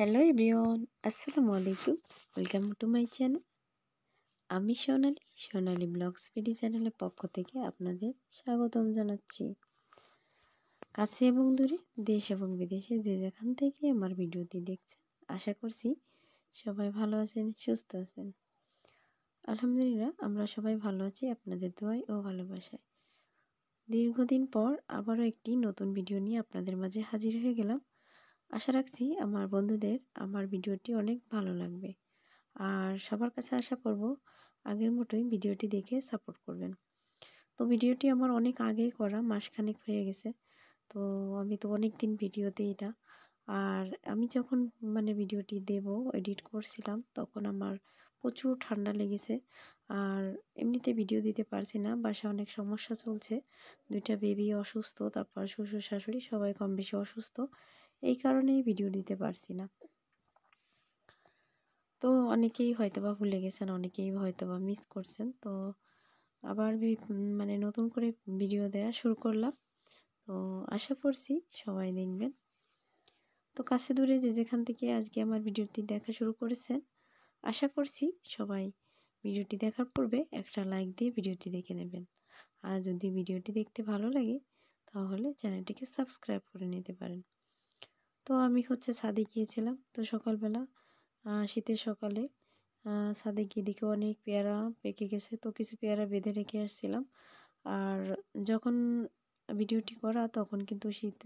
Hello everyone আসসালামু আলাইকুম welcome to my channel আমি সোনালি সোনালি ব্লগস ভিডি চ্যানেলের পক্ষ থেকে আপনাদের স্বাগতম জানাচ্ছি কাছে এবং দূরে দেশ এবং বিদেশে যে যেখান থেকে আমার ভিডিওটি দেখছেন আশা করছি সবাই ভালো আছেন সুস্থ আছেন আলহামদুলিল্লাহ আমরা সবাই ভালো আছি আপনাদের দোয়াই ও ভালোবাসায় দীর্ঘদিন পর আবারও একটি নতুন ভিডিও নিয়ে আপনাদের মাঝে হাজির হয়ে গেলাম আশা রাখছি আমার বন্ধুদের আমার ভিডিওটি অনেক ভালো লাগবে আর সবার কাছে আশা করব আগের মতোই ভিডিওটি দেখে সাপোর্ট করবেন তো ভিডিওটি আমার অনেক আগেই করা মাসখানেক হয়ে গেছে তো আমি তো অনেক দিন ভিডিওতে এটা আর আমি যখন মানে ভিডিওটি দেব এডিট করছিলাম তখন আমার প্রচুর ঠান্ডা লেগেছে আর এমনিতে ভিডিও দিতে পারছি না বাসা অনেক সমস্যা চলছে দুইটা বেবি অসুস্থ তারপর শ্বশুর শাশুড়ি সবাই কম বেশি অসুস্থ এই কারণেই ভিডিও দিতে পারছি না তো অনেকেই হয়তোবা ভুলে গেছেন অনেকেই হয়তোবা মিস করছেন তো আবার মানে নতুন করে ভিডিও দেওয়া শুরু করলাম তো আশা করছি সবাই দেখবেন তো কাছে দূরে যে যেখান থেকে আজকে আমার ভিডিওটি দেখা শুরু করেছেন আশা করছি সবাই ভিডিওটি দেখার পূর্বে একটা লাইক দিয়ে ভিডিওটি দেখে নেবেন আর যদি ভিডিওটি দেখতে ভালো লাগে তাহলে চ্যানেলটিকে সাবস্ক্রাইব করে নিতে পারেন তো আমি হচ্ছে ছাদে গিয়েছিলাম তো সকালবেলা শীতের সকালে ছাদে গিয়ে দিকে অনেক পেয়ারা পেকে গেছে তো কিছু পেয়ারা বেঁধে রেখে আসছিলাম আর যখন ভিডিওটি করা তখন কিন্তু শীত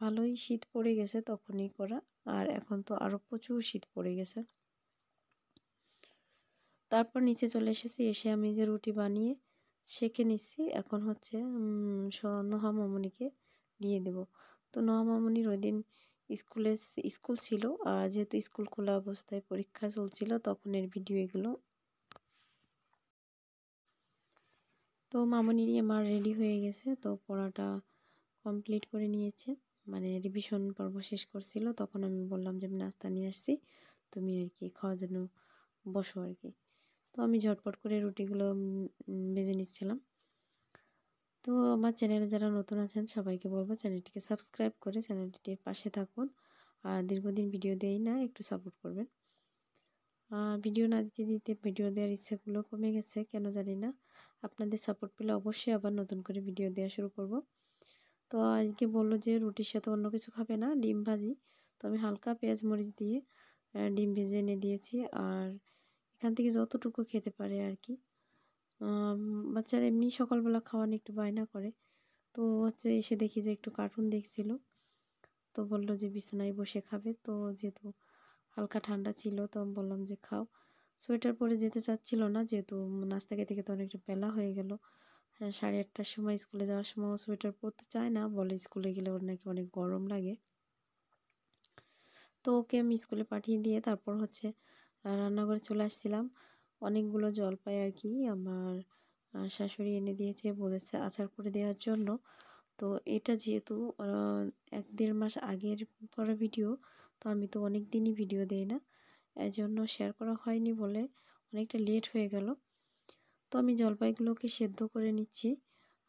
ভালোই শীত পড়ে গেছে তখনই করা আর এখন তো আরও প্রচুর শীত পড়ে গেছে তারপর নিচে চলে এসেছি এসে আমি যে রুটি বানিয়ে সেঁকে নিচ্ছি এখন হচ্ছে নহা মামনিকে দিয়ে দেব তো নহা মামনির ওই দিন স্কুলে স্কুল ছিল আর যেহেতু স্কুল খোলা অবস্থায় পরীক্ষা চলছিল তখনের ভিডিও এগুলো তো মামনিরই আমার রেডি হয়ে গেছে তো পড়াটা কমপ্লিট করে নিয়েছে মানে রিভিশন পর্ব শেষ করছিল তখন আমি বললাম যে আমি নাস্তা নিয়ে আসছি তুমি আর কি খাওয়ার জন্য বসো আর কি তো আমি ঝটপট করে রুটিগুলো বেজে নিচ্ছিলাম তো আমার চ্যানেলে যারা নতুন আছেন সবাইকে বলবো চ্যানেলটিকে সাবস্ক্রাইব করে চ্যানেলটির পাশে থাকুন আর দীর্ঘদিন ভিডিও দেয় না একটু সাপোর্ট করবেন ভিডিও না দিতে দিতে ভিডিও দেওয়ার ইচ্ছাগুলো কমে গেছে কেন জানি না আপনাদের সাপোর্ট পেলে অবশ্যই আবার নতুন করে ভিডিও দেওয়া শুরু করব তো আজকে বললো যে রুটির সাথে অন্য কিছু খাবে না ডিম ভাজি তো আমি হালকা পেঁয়াজ মরিচ দিয়ে ডিম ভেজে এনে দিয়েছি আর এখান থেকে যতটুকু খেতে পারে আর কি বাচ্চারা এমনি সকালবেলা খাওয়ানো একটু বায়না করে তো হচ্ছে এসে দেখি যে একটু কার্টুন দেখছিল তো বললো যে বিছানায় বসে খাবে তো যেহেতু হালকা ঠান্ডা ছিল তো আমি বললাম যে খাও সোয়েটার পরে যেতে চাচ্ছিল না যেহেতু নাস্তা খেতে খেতে অনেকটা বেলা হয়ে গেল হ্যাঁ, সাড়ে আটটার সময় স্কুলে যাওয়ার সময় সোয়েটার পরতে চায় না বলে স্কুলে গেলে ওর নাকি অনেক গরম লাগে তো ওকে আমি স্কুলে পাঠিয়ে দিয়ে তারপর হচ্ছে রান্নাঘরে চলে আসছিলাম অনেকগুলো জলপাই আর কি আমার শাশুড়ি এনে দিয়েছে বলেছে আচার করে দেওয়ার জন্য তো এটা যেহেতু এক দেড় মাস আগের করা ভিডিও তো আমি তো অনেক দিনই ভিডিও দেই না এই জন্য শেয়ার করা হয়নি বলে অনেকটা লেট হয়ে গেল তো আমি জলপাইগুলোকে সেদ্ধ করে নিচ্ছি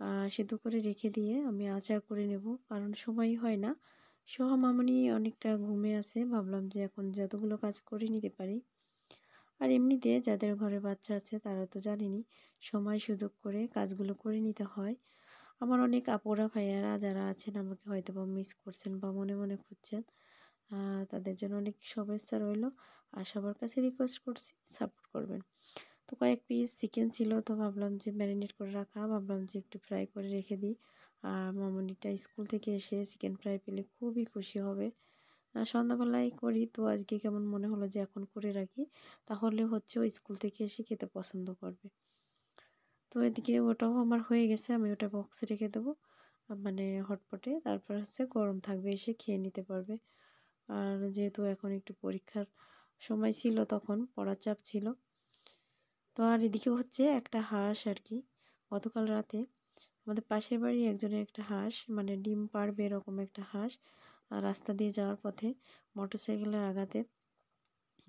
আর সেদ্ধ করে রেখে দিয়ে আমি আচার করে নেব কারণ সময় হয় না সোহা মামনি অনেকটা ঘুমে আছে ভাবলাম যে এখন যতগুলো কাজ করে নিতে পারি আর এমনিতে যাদের ঘরে বাচ্চা আছে তারা তো জানেনি সময় সুযোগ করে কাজগুলো করে নিতে হয় আমার অনেক আপুরা ভাইয়ারা যারা আছেন আমাকে হয়তো বা মিস করছেন বা মনে মনে খুঁজছেন তাদের জন্য অনেক শুভেচ্ছা রইল আর সবার কাছে রিকোয়েস্ট করছি সাপোর্ট করবেন তো কয়েক পিস চিকেন ছিল তো ভাবলাম যে ম্যারিনেট করে রাখা ভাবলাম যে একটু ফ্রাই করে রেখে দিই আর মামনিটা স্কুল থেকে এসে চিকেন ফ্রাই পেলে খুবই খুশি হবে সন্ধ্যাবেলায় করি তো আজকে কেমন মনে হলো যে এখন করে রাখি তাহলে হচ্ছে ও স্কুল থেকে এসে খেতে পছন্দ করবে তো এদিকে ওটাও আমার হয়ে গেছে আমি ওটা বক্সে রেখে দেবো মানে হটপটে তারপর হচ্ছে গরম থাকবে এসে খেয়ে নিতে পারবে আর যেহেতু এখন একটু পরীক্ষার সময় ছিল তখন পড়ার চাপ ছিল তো আর এদিকে হচ্ছে একটা হাঁস আর কি গতকাল রাতে আমাদের পাশের বাড়ি একজনের একটা হাঁস মানে ডিম পারবে এরকম একটা হাঁস আর রাস্তা দিয়ে যাওয়ার পথে মোটরসাইকেলের আঘাতে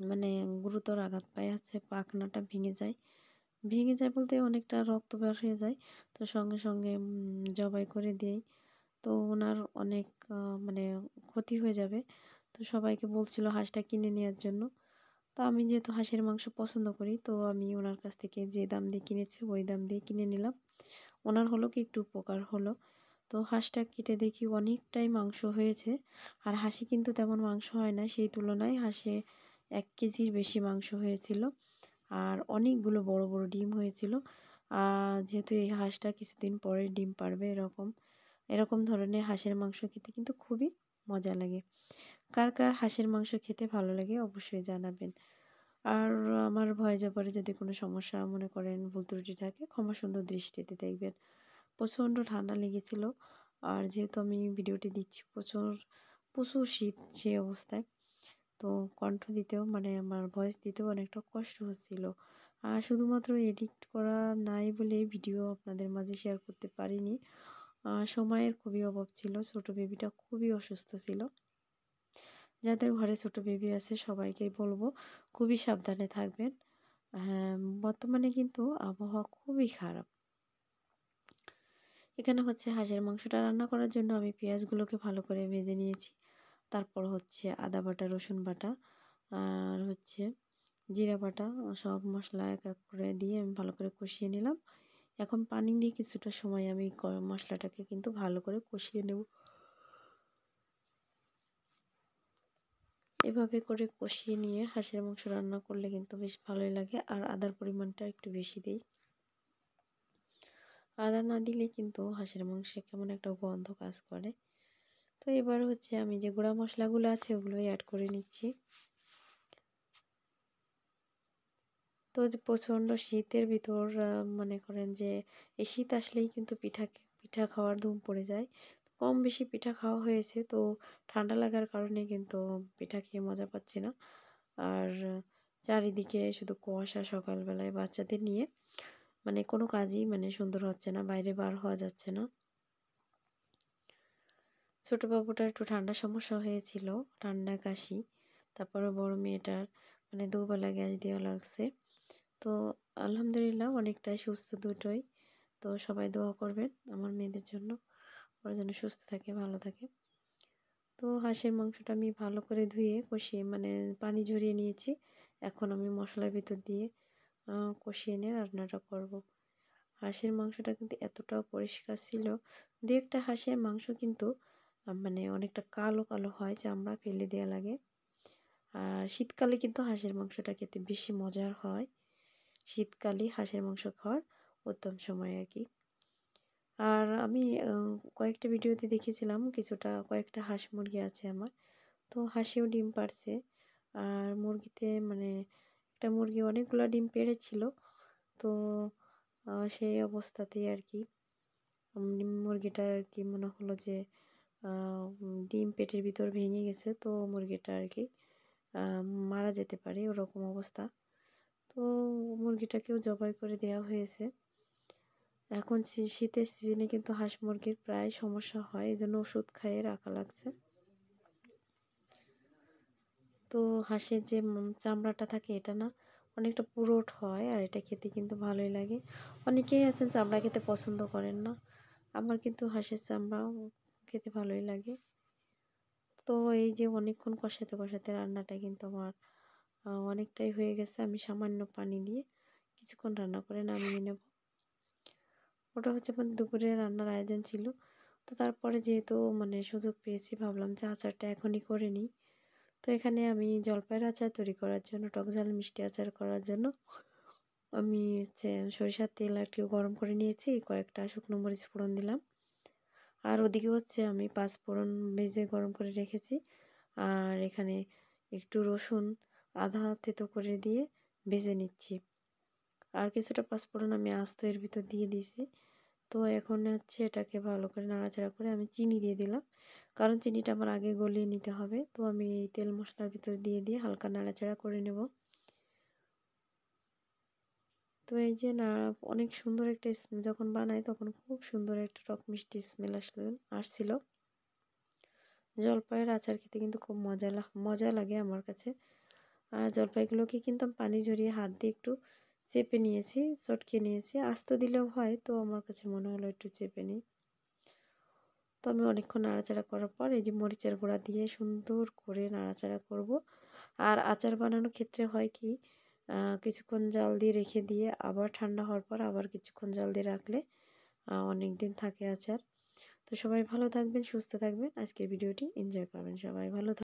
মানে গুরুতর আঘাত পায় হচ্ছে পাখনাটা ভেঙে যায় ভেঙে যায় বলতে অনেকটা রক্ত বের হয়ে যায় তো সঙ্গে সঙ্গে জবাই করে দেয় তো ওনার অনেক মানে ক্ষতি হয়ে যাবে তো সবাইকে বলছিল হাঁসটা কিনে নেওয়ার জন্য তো আমি যেহেতু হাঁসের মাংস পছন্দ করি তো আমি ওনার কাছ থেকে যে দাম দিয়ে কিনেছি ওই দাম দিয়ে কিনে নিলাম ওনার হলো কি একটু উপকার হলো তো হাঁসটা কেটে দেখি অনেকটাই মাংস হয়েছে আর হাঁসি কিন্তু তেমন মাংস হয় না সেই তুলনায় হাঁসে এক কেজির বেশি মাংস হয়েছিল আর অনেকগুলো বড় বড় ডিম হয়েছিল যেহেতু এই হাঁসটা কিছুদিন পরে ডিম পারবে এরকম এরকম ধরনের হাঁসের মাংস খেতে কিন্তু খুবই মজা লাগে কার কার হাঁসের মাংস খেতে ভালো লাগে অবশ্যই জানাবেন আর আমার ভয় জবরে যদি কোনো সমস্যা মনে করেন ভুল ত্রুটি থাকে ক্ষমা সুন্দর দৃষ্টিতে দেখবেন প্রচণ্ড ঠান্ডা লেগেছিল আর যেহেতু আমি ভিডিওটি দিচ্ছি প্রচুর প্রচুর শীত সেই অবস্থায় তো কণ্ঠ দিতেও মানে আমার ভয়েস দিতেও অনেকটা কষ্ট হচ্ছিল আর শুধুমাত্র এডিট করা নাই বলে ভিডিও আপনাদের মাঝে শেয়ার করতে পারিনি সময়ের খুবই অভাব ছিল ছোট বেবিটা খুবই অসুস্থ ছিল যাদের ঘরে ছোট বেবি আছে সবাইকে বলবো খুবই সাবধানে থাকবেন হ্যাঁ বর্তমানে কিন্তু আবহাওয়া খুবই খারাপ এখানে হচ্ছে হাঁসের মাংসটা রান্না করার জন্য আমি পেঁয়াজগুলোকে ভালো করে ভেজে নিয়েছি তারপর হচ্ছে আদা বাটা রসুন বাটা আর হচ্ছে জিরা বাটা সব মশলা এক এক করে দিয়ে আমি ভালো করে কষিয়ে নিলাম এখন পানি দিয়ে কিছুটা সময় আমি মশলাটাকে কিন্তু ভালো করে কষিয়ে নেব এভাবে করে কষিয়ে নিয়ে হাঁসের মাংস রান্না করলে কিন্তু বেশ ভালোই লাগে আর আদার পরিমাণটা একটু বেশি দিই আদা না দিলে কিন্তু হাঁসের মাংসে কেমন একটা গন্ধ কাজ করে তো এবার হচ্ছে আমি যে গুঁড়া মশলাগুলো আছে ওগুলোই অ্যাড করে নিচ্ছি তো প্রচণ্ড শীতের ভিতর মনে করেন যে এই শীত আসলেই কিন্তু পিঠা পিঠা খাওয়ার ধুম পড়ে যায় কম বেশি পিঠা খাওয়া হয়েছে তো ঠান্ডা লাগার কারণে কিন্তু পিঠা খেয়ে মজা পাচ্ছি না আর চারিদিকে শুধু কুয়াশা সকালবেলায় বাচ্চাদের নিয়ে মানে কোনো কাজই মানে সুন্দর হচ্ছে না বাইরে বার হওয়া যাচ্ছে না ছোট বাবুটার একটু ঠান্ডা সমস্যা হয়েছিল ঠান্ডা কাশি তারপরে বড় মেয়েটার মানে দুবেলা গ্যাস দেওয়া লাগছে তো আলহামদুলিল্লাহ অনেকটাই সুস্থ দুটোই তো সবাই দোয়া করবেন আমার মেয়েদের জন্য ওরা যেন সুস্থ থাকে ভালো থাকে তো হাঁসের মাংসটা আমি ভালো করে ধুয়ে কষিয়ে মানে পানি ঝরিয়ে নিয়েছি এখন আমি মশলার ভিতর দিয়ে কষিয়ে নিয়ে রান্নাটা করব। হাঁসের মাংসটা কিন্তু এতটাও পরিষ্কার ছিল দু একটা হাঁসের মাংস কিন্তু মানে অনেকটা কালো কালো হয় যে আমরা ফেলে দেওয়া লাগে আর শীতকালে কিন্তু হাঁসের মাংসটা খেতে বেশি মজার হয় শীতকালে হাঁসের মাংস খাওয়ার উত্তম সময় আর কি আর আমি কয়েকটা ভিডিওতে দেখেছিলাম কিছুটা কয়েকটা হাঁস মুরগি আছে আমার তো হাঁসেও ডিম পারছে আর মুরগিতে মানে একটা মুরগি অনেকগুলো ডিম পেড়েছিল তো সেই অবস্থাতেই আর কি মুরগিটা আর কি মনে হলো যে ডিম পেটের ভিতর ভেঙে গেছে তো মুরগিটা আর কি মারা যেতে পারে ওরকম অবস্থা তো মুরগিটাকেও জবাই করে দেওয়া হয়েছে এখন শীতের সিজনে কিন্তু হাঁস মুরগির প্রায় সমস্যা হয় এই জন্য ওষুধ খাইয়ে রাখা লাগছে তো হাঁসের যে চামড়াটা থাকে এটা না অনেকটা পুরোট হয় আর এটা খেতে কিন্তু ভালোই লাগে অনেকেই আছেন চামড়া খেতে পছন্দ করেন না আমার কিন্তু হাঁসের চামড়া খেতে ভালোই লাগে তো এই যে অনেকক্ষণ কষাতে কষাতে রান্নাটা কিন্তু আমার অনেকটাই হয়ে গেছে আমি সামান্য পানি দিয়ে কিছুক্ষণ রান্না করে নামিয়ে নেব ওটা হচ্ছে আমার দুপুরে রান্নার আয়োজন ছিল তো তারপরে যেহেতু মানে সুযোগ পেয়েছি ভাবলাম যে আচারটা এখনই করে নিই তো এখানে আমি জলপাইয়ের আচার তৈরি করার জন্য টক ঝাল মিষ্টি আচার করার জন্য আমি হচ্ছে সরিষার তেল একটু গরম করে নিয়েছি কয়েকটা শুকনো মরিচ ফোড়ন দিলাম আর ওদিকে হচ্ছে আমি পাঁচ ফোড়ন ভেজে গরম করে রেখেছি আর এখানে একটু রসুন আধা থেতো করে দিয়ে ভেজে নিচ্ছি আর কিছুটা পাঁচফোড়ন আমি আস্ত এর ভিতর দিয়ে দিয়েছি তো এখন হচ্ছে এটাকে ভালো করে নাড়াচাড়া করে আমি চিনি দিয়ে দিলাম কারণ চিনিটা আমার আগে গলিয়ে নিতে হবে তো আমি এই তেল মশলার ভিতর দিয়ে দিয়ে হালকা নাড়াচাড়া করে নেব তো এই যে না অনেক সুন্দর একটা যখন বানাই তখন খুব সুন্দর একটা টক মিষ্টি স্মেল আসলো আসছিল জলপাইয়ের আচার খেতে কিন্তু খুব মজা মজা লাগে আমার কাছে আর জলপাইগুলোকে কিন্তু আমি পানি ঝরিয়ে হাত দিয়ে একটু চেপে নিয়েছি চটকে নিয়েছি আস্ত দিলেও হয় তো আমার কাছে মনে হলো একটু চেপে নিই তো আমি অনেকক্ষণ নাড়াচাড়া করার পর এই যে মরিচের গুঁড়া দিয়ে সুন্দর করে নাড়াচাড়া করব আর আচার বানানোর ক্ষেত্রে হয় কি কিছুক্ষণ জাল দিয়ে রেখে দিয়ে আবার ঠান্ডা হওয়ার পর আবার কিছুক্ষণ জাল দিয়ে রাখলে অনেক দিন থাকে আচার তো সবাই ভালো থাকবেন সুস্থ থাকবেন আজকের ভিডিওটি এনজয় করবেন সবাই ভালো